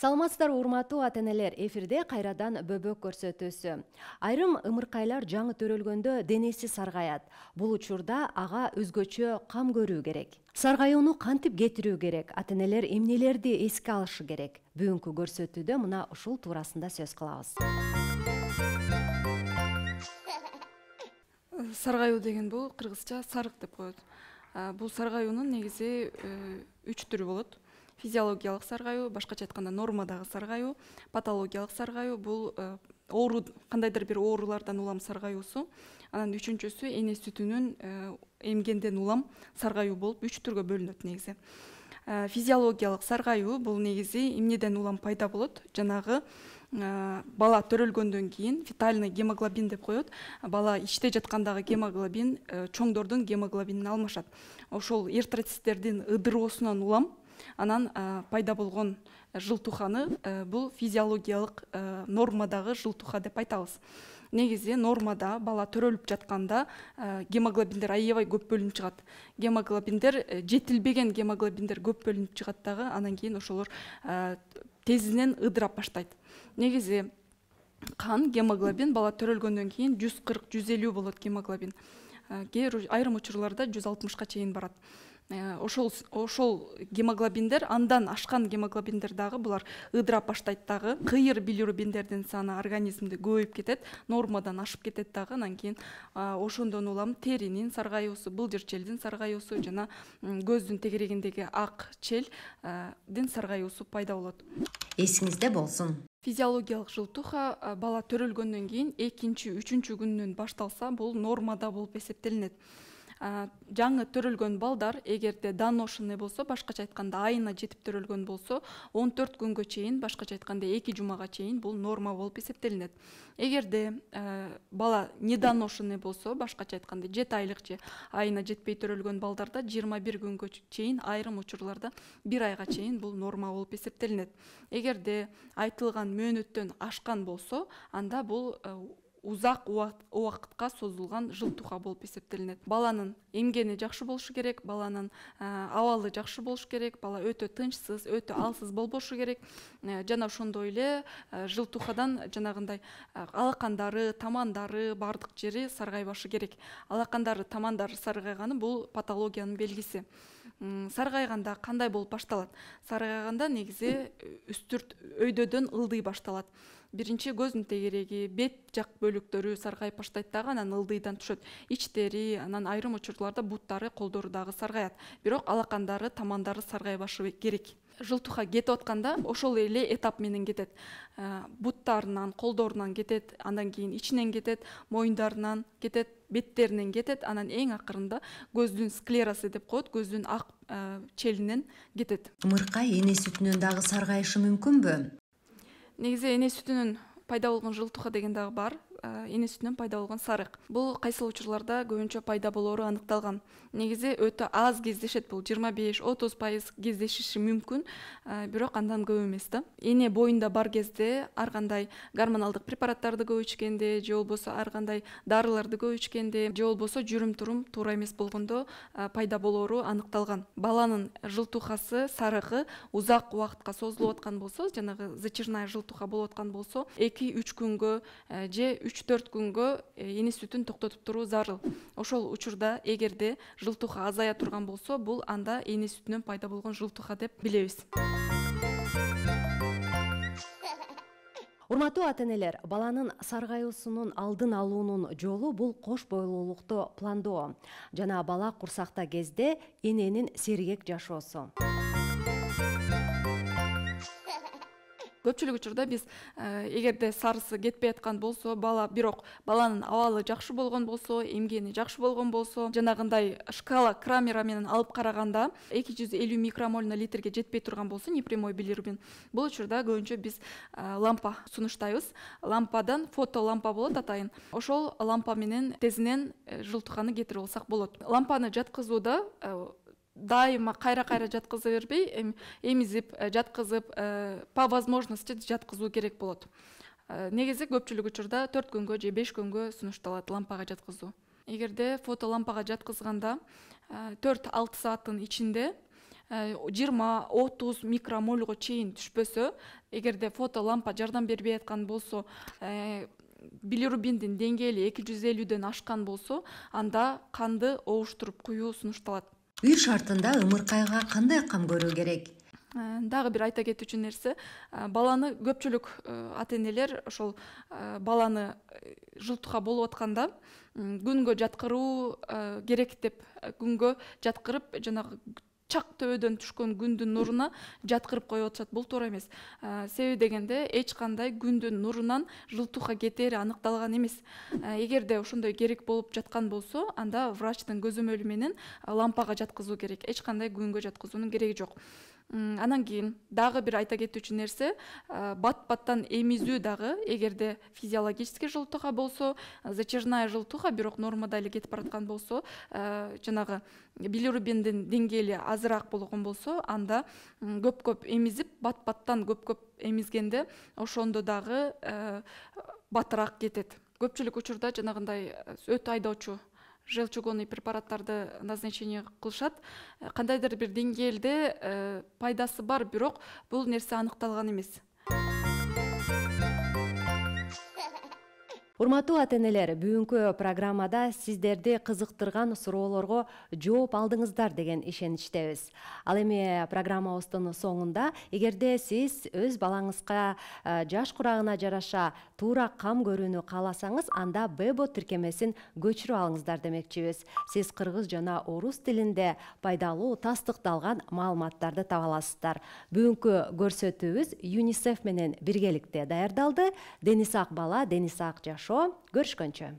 саламатсыздар урматтуу ата энелер эфирде кайрадан бөбөк көрсөтүүсү айрым ымыркайлар жаңы төрөлгөндө денеси саргаят бул учурда ага өзгөчө кам көрүү керек саргаюуну кантип кетирүү керек ата энелер эмнелерди эске алышы керек бүгүнкү көрсөтүүдө мына ушул туурасында сөз кылабыз э, саргаюу деген бул кыргызча сарык деп коет э, бул саргаюунун негизи э, үч түрү болот физиологиялык саргаюу башкача айтканда нормадагы саргаюу патологиялык саргаюу бул э, оору кандайдыр бир оорулардан улам саргаюусу анан үчүнчүсү эне сүтүнүн э, эмгенден улам саргаюу болуп үч түргө бөлүнөт негизи э, физиологиялык саргаюу бул негизи эмнеден улам пайда болот жанагы бала төрөлгөндөн кийин фитальный гемоглобин деп коет бала ичте жаткандагы гемоглобин чоңдордун гемоглобинин алмашат ошол эртроциттердин ыдыроосунан улам анан пайда болгон э, желтуханы э, бул физиологиялык э, нормадагы желтуха деп айтабыз негизи нормада бала төрөлүп жатканда гемоглобиндер аябай көп бөлүнүп чыгат гемоглобиндер жетилбеген гемоглобиндер көп бөлүнүп чыгат дагы анан кийин ошолор тезинен ыдырап баштайт негизи кан гемоглобин бала төрөлгөндөн кийин жүз кырк жүз элүү болот гемоглобин кээ бир айрым учурларда жүз алтымышка чейин барат Э, ошол ошол гемоглобиндер андан ашкан гемоглобиндер дагы булар ыдырап баштайт дагы кыйыр билирубиндердин саны организмде көбөйүп кетет нормадан ашып кетет дагы анан кийин ошондон улам теринин саргаюусу былжыр челдин саргаюусу жана көздүн тегерегиндеги ак челдин э, саргаюусу пайда болот эсиңизде болсун физиологиялык желтуха э, бала төрөлгөндөн кийин экинчи үчүнчү күнүнөн башталса бул нормада болуп эсептелинет жаңы төрөлгөн балдар эгерде доношенный болсо башкача айтканда айына жетип төрөлгөн болсо он төрт күнгө чейин башкача айтканда эки жумага чейин бул норма болуп эсептелинет эгерде бала недоношенный болсо башкача айтканда жети айлык же айына жетпей төрөлгөн балдарда жыйырма бир күнгө чейин айрым учурларда бир айга чейин бул норма болуп эсептелинет эгерде айтылган мөөнөттөн ашкан болсо анда бул узак убакытка созулган жылтууга болуп эсептелинет баланын эмгени жакшы болушу керек баланын э, абалы жакшы болуш керек бала өтө тынчсыз өтө алсыз болбошу керек э, жана ошондой эле э, жылтуухадан жанагындай алакандары тамандары баардык жери саргайбашы керек алакандары тамандары саргайганы бул патологиянын белгиси саргайганда кандай болуп башталат саргайганда негизи үстүрт өйдөдөн ылдый башталат биринчи көздүн тегереги бет жак бөлүктөрү саргайып баштайт дагы анан ылдыйдан түшөт ичтери анан айрым учурларда буттары колдору дагы саргаят бирок алакандары тамандары саргайбашы керек жылтуха кетип атканда ошол эле этап менен кетет э, буттарынан колдорунан кетет андан кийин ичинен кетет моюндарынан кетет беттеринен кетет анан эң акырында көздүн склерасы деп коет көздүн ак э, челинен кетет ымыркай эне сүтүнөн дагы саргайышы мүмкүнбү негизи эне сүтүнөн пайда болгон жылтуха деген дагы бар эне сүтүнөн пайда болгон сарык бул кайсыл учурларда көбүнчө пайда болоору аныкталган негизи өтө аз кездешет бул жыйырма беш отуз пайыз кездешиши мүмкүн бирок андан көп эмес да эне боюнда бар кезде ар кандай гормоналдык препараттарды көп ичкенде же болбосо ар кандай дарыларды көп ичкенде же болбосо жүрүм турум туура эмес болгондо пайда болоору аныкталган баланын жылтухасы сарыгы узак убакытка созулуп аткан болсо жанагы зачерная желтуха болуп аткан болсо эки үч күнгө же үч төрт күнгө эни сүтүн токтотуп туруу зарыл ошол учурда эгерде жылтуха азая турган болсо бул анда эни сүтүнөн пайда болгон жылтуха деп билебиз урматтуу ата энелер баланын саргаюусунун алдын алуунун жолу бул кош бойлуулукту пландоо жана бала курсакта кезде эненин сергек жашоосу көпчүлүк учурда биз э, эгерде сарысы кетпей аткан болсо бала бирок баланын абалы жакшы болгон болсо эмгени жакшы болгон болсо жанагындай шкала крамера менен алып караганда эки жүз элүү микромоль на литрге жетпей турган болсо непрямой билирубин бул учурда көбүнчө биз э, лампа сунуштайбыз лампадан фото лампа болот атайын ошол лампа менен тезинен э, желтуканы кетирип алсак болот лампаны жаткызууда дайыма кайра кайра жаткыза бербей эми эмизип э, жаткызып э, по возможности жаткызуу керек болот э, негизи көпчүлүк учурда төрт күнгө же беш күнгө сунушталат лампага жаткызуу эгерде фото лампага жаткызганда төрт алты сааттын ичинде жыйырма отуз микромольго чейин түшпөсө эгерде фото лампа жардам бербей аткан болсо билирубиндин деңгээли эки жүз элүүдөн ашкан болсо анда канды оуштуруп куюу сунушталат үй шартында ымыркайга кандай кам көрүү керек ә, дагы бир айта кетүүчү нерсе ә, баланы көпчүлүк ә, ата энелер ошол баланы жылтууга болуп атканда күнгө жаткыруу керек деп күнгө жаткырып жанагы чак төбөдөн түшкөн күндүн нуруна жаткырып коюп атышат бул туура эмес себеби дегенде эч кандай күндүн нурунан жылтууга кетери аныкталган эмес эгерде ошондой керек болуп жаткан болсо анда врачтын көзөмөлү менен лампага жаткызуу керек эч кандай күнгө жаткызуунун кереги жок анан кийин дагы бир айта кетүүчү нерсе бат баттан эмизүү дагы эгерде физиологический желтуха болсо зачерная желтуха бирок нормада эле кетип бараткан болсо жанагы билирубиндин деңгээли азыраак болгон болсо анда көп көп эмизип бат баттан көп көп эмизгенде ошондо дагы батыраак кетет көпчүлүк учурда жанагындай өт айдоочу желчугонный препараттарды назначение кылышат э, кандайдыр бир деңгээлде э, пайдасы бар бирок бул нерсе аныкталган эмес урматтуу ата энелер бүгүнкү программада сиздерди кызыктырган суроолорго жооп алдыңыздар деген ишеничтебиз ал эми программабыздын соңунда эгерде сиз өз балаңызга э, жаш курагына жараша туура кам көрүүнү кааласаңыз анда бебо тиркемесин көчүрүп алыңыздар демекчибиз сиз кыргыз жана орус тилинде пайдалуу тастыкталган маалыматтарды таба аласыздар бүгүнкү көрсөтүүбүз юнисеф менен биргеликте даярдалды дени сак бала дени сак хорошо, горшканча.